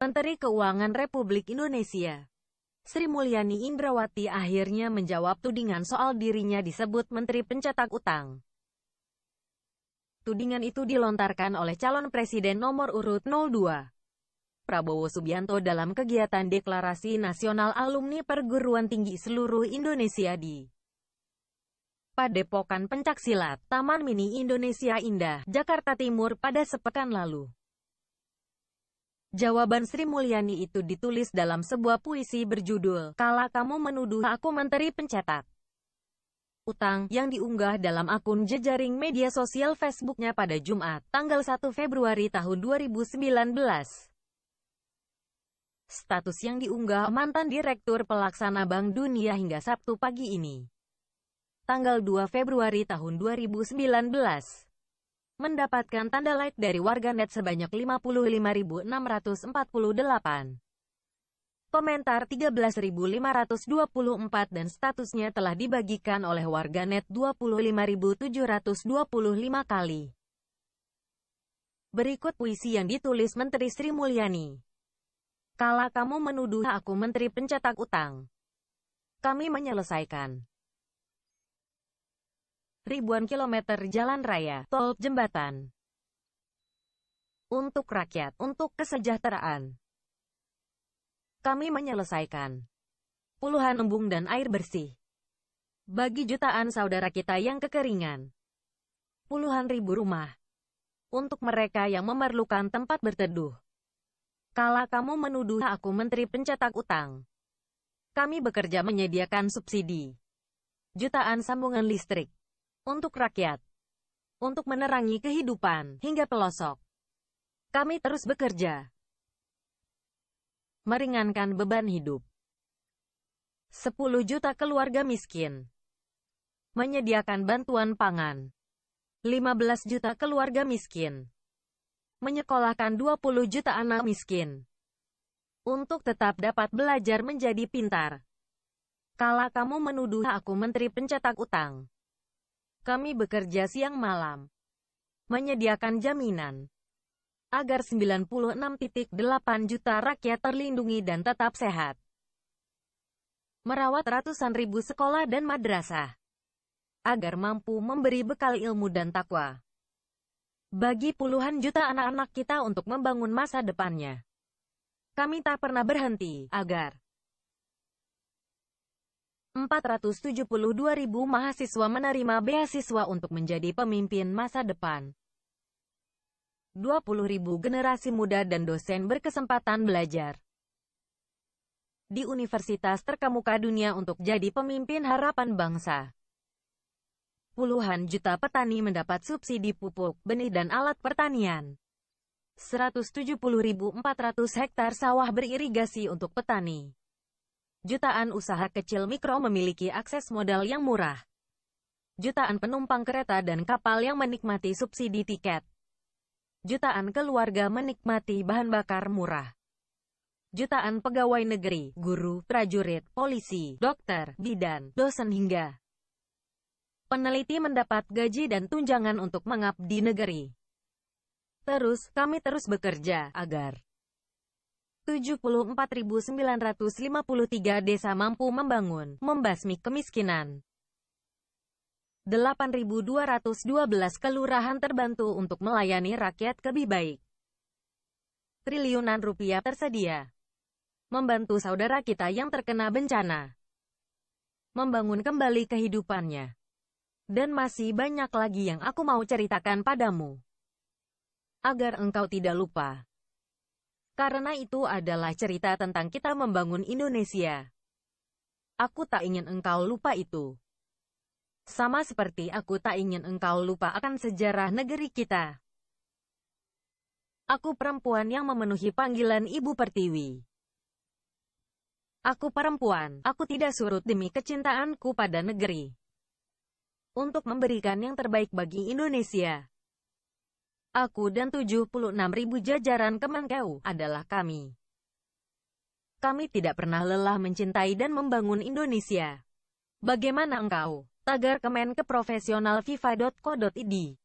Menteri Keuangan Republik Indonesia Sri Mulyani Indrawati akhirnya menjawab tudingan soal dirinya disebut Menteri Pencetak Utang. Tudingan itu dilontarkan oleh calon presiden nomor urut 02. Prabowo Subianto dalam kegiatan deklarasi nasional alumni perguruan tinggi seluruh Indonesia di Padepokan Pencak Silat, Taman Mini Indonesia Indah, Jakarta Timur pada sepekan lalu. Jawaban Sri Mulyani itu ditulis dalam sebuah puisi berjudul, Kala Kamu Menuduh Aku Menteri Pencetak. Utang, yang diunggah dalam akun jejaring media sosial Facebooknya pada Jumat, tanggal 1 Februari tahun 2019. Status yang diunggah mantan Direktur Pelaksana Bank Dunia hingga Sabtu pagi ini tanggal 2 Februari tahun 2019, mendapatkan tanda like dari warganet sebanyak 55.648. Komentar 13.524 dan statusnya telah dibagikan oleh warganet 25.725 kali. Berikut puisi yang ditulis Menteri Sri Mulyani. Kala kamu menuduh aku Menteri Pencetak Utang, kami menyelesaikan ribuan kilometer jalan raya, tol, jembatan. Untuk rakyat, untuk kesejahteraan. Kami menyelesaikan puluhan embung dan air bersih. Bagi jutaan saudara kita yang kekeringan. Puluhan ribu rumah. Untuk mereka yang memerlukan tempat berteduh. Kala kamu menuduh aku menteri pencetak utang. Kami bekerja menyediakan subsidi. Jutaan sambungan listrik untuk rakyat, untuk menerangi kehidupan hingga pelosok. Kami terus bekerja, meringankan beban hidup. 10 juta keluarga miskin, menyediakan bantuan pangan. 15 juta keluarga miskin, menyekolahkan 20 juta anak miskin. Untuk tetap dapat belajar menjadi pintar. Kala kamu menuduh aku menteri pencetak utang. Kami bekerja siang malam. Menyediakan jaminan agar 96.8 juta rakyat terlindungi dan tetap sehat. Merawat ratusan ribu sekolah dan madrasah agar mampu memberi bekal ilmu dan takwa bagi puluhan juta anak-anak kita untuk membangun masa depannya. Kami tak pernah berhenti agar 472 ribu mahasiswa menerima beasiswa untuk menjadi pemimpin masa depan. 20 ribu generasi muda dan dosen berkesempatan belajar di universitas terkemuka dunia untuk jadi pemimpin harapan bangsa. Puluhan juta petani mendapat subsidi pupuk, benih dan alat pertanian. 170.400 hektar sawah beririgasi untuk petani. Jutaan usaha kecil mikro memiliki akses modal yang murah. Jutaan penumpang kereta dan kapal yang menikmati subsidi tiket. Jutaan keluarga menikmati bahan bakar murah. Jutaan pegawai negeri, guru, prajurit, polisi, dokter, bidan, dosen hingga peneliti mendapat gaji dan tunjangan untuk mengabdi negeri. Terus, kami terus bekerja agar 74.953 desa mampu membangun, membasmi kemiskinan. 8.212 kelurahan terbantu untuk melayani rakyat lebih baik. Triliunan rupiah tersedia. Membantu saudara kita yang terkena bencana. Membangun kembali kehidupannya. Dan masih banyak lagi yang aku mau ceritakan padamu. Agar engkau tidak lupa. Karena itu adalah cerita tentang kita membangun Indonesia. Aku tak ingin engkau lupa itu. Sama seperti aku tak ingin engkau lupa akan sejarah negeri kita. Aku perempuan yang memenuhi panggilan Ibu Pertiwi. Aku perempuan, aku tidak surut demi kecintaanku pada negeri. Untuk memberikan yang terbaik bagi Indonesia. Aku dan 76 ribu jajaran Kemenkeu adalah kami. Kami tidak pernah lelah mencintai dan membangun Indonesia. Bagaimana engkau? Tagar Kemen ke profesional FIFA.co.id